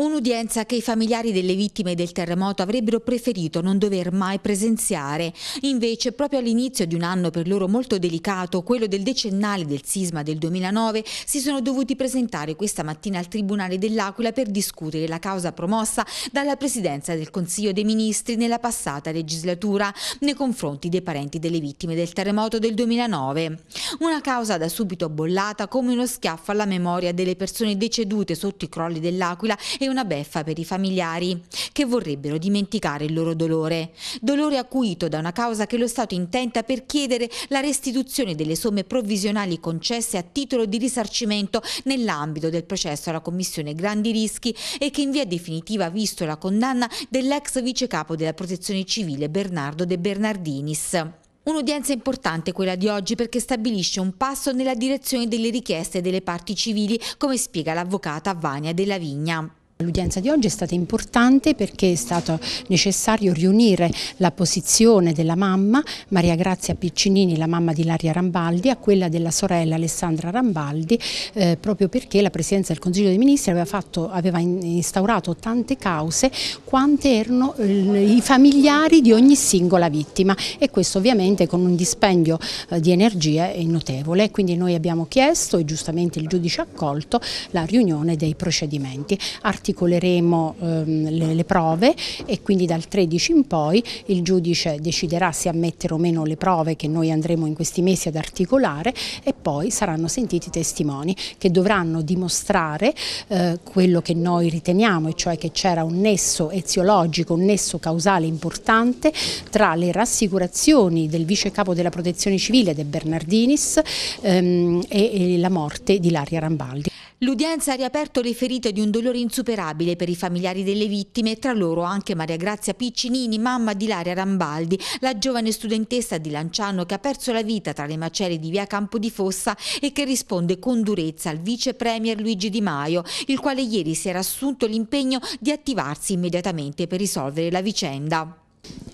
Un'udienza che i familiari delle vittime del terremoto avrebbero preferito non dover mai presenziare. Invece, proprio all'inizio di un anno per loro molto delicato, quello del decennale del sisma del 2009, si sono dovuti presentare questa mattina al Tribunale dell'Aquila per discutere la causa promossa dalla Presidenza del Consiglio dei Ministri nella passata legislatura nei confronti dei parenti delle vittime del terremoto del 2009. Una causa da subito bollata come uno schiaffo alla memoria delle persone decedute sotto i crolli dell'Aquila e una beffa per i familiari che vorrebbero dimenticare il loro dolore. Dolore acuito da una causa che lo Stato intenta per chiedere la restituzione delle somme provvisionali concesse a titolo di risarcimento nell'ambito del processo alla Commissione Grandi Rischi e che in via definitiva ha visto la condanna dell'ex vice capo della Protezione Civile Bernardo De Bernardinis. Un'udienza importante quella di oggi perché stabilisce un passo nella direzione delle richieste delle parti civili, come spiega l'avvocata Vania della Vigna. L'udienza di oggi è stata importante perché è stato necessario riunire la posizione della mamma, Maria Grazia Piccinini, la mamma di Laria Rambaldi, a quella della sorella Alessandra Rambaldi, eh, proprio perché la Presidenza del Consiglio dei Ministri aveva, fatto, aveva instaurato tante cause quante erano eh, i familiari di ogni singola vittima e questo ovviamente con un dispendio eh, di energie notevole. Quindi noi abbiamo chiesto e giustamente il giudice ha accolto la riunione dei procedimenti. Arti articoleremo ehm, le, le, prove e quindi dal 13 in poi il giudice deciderà se ammettere o meno le prove che noi andremo in questi mesi ad articolare e poi saranno sentiti i testimoni che dovranno dimostrare eh, quello che noi riteniamo e cioè che c'era un nesso eziologico, un nesso causale importante tra le rassicurazioni del vice capo della protezione civile De Bernardinis ehm, e, e la morte di Laria Rambaldi. L'udienza ha riaperto le ferite di un dolore insuperabile per i familiari delle vittime, tra loro anche Maria Grazia Piccinini, mamma di Laria Rambaldi, la giovane studentessa di Lanciano che ha perso la vita tra le macerie di via Campo di Fossa e che risponde con durezza al vice premier Luigi Di Maio, il quale ieri si era assunto l'impegno di attivarsi immediatamente per risolvere la vicenda.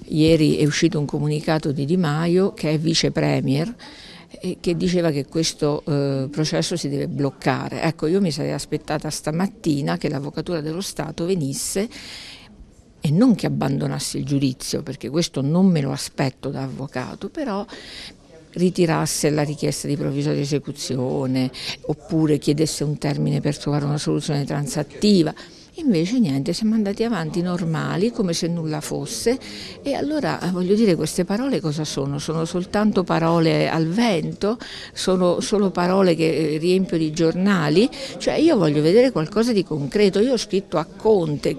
Ieri è uscito un comunicato di Di Maio che è vice premier che diceva che questo eh, processo si deve bloccare. Ecco, io mi sarei aspettata stamattina che l'Avvocatura dello Stato venisse e non che abbandonasse il giudizio, perché questo non me lo aspetto da avvocato, però ritirasse la richiesta di provvisoria di esecuzione oppure chiedesse un termine per trovare una soluzione transattiva. Invece niente, siamo andati avanti normali come se nulla fosse e allora eh, voglio dire queste parole cosa sono? Sono soltanto parole al vento, sono solo parole che eh, riempio di giornali, cioè io voglio vedere qualcosa di concreto, io ho scritto a Conte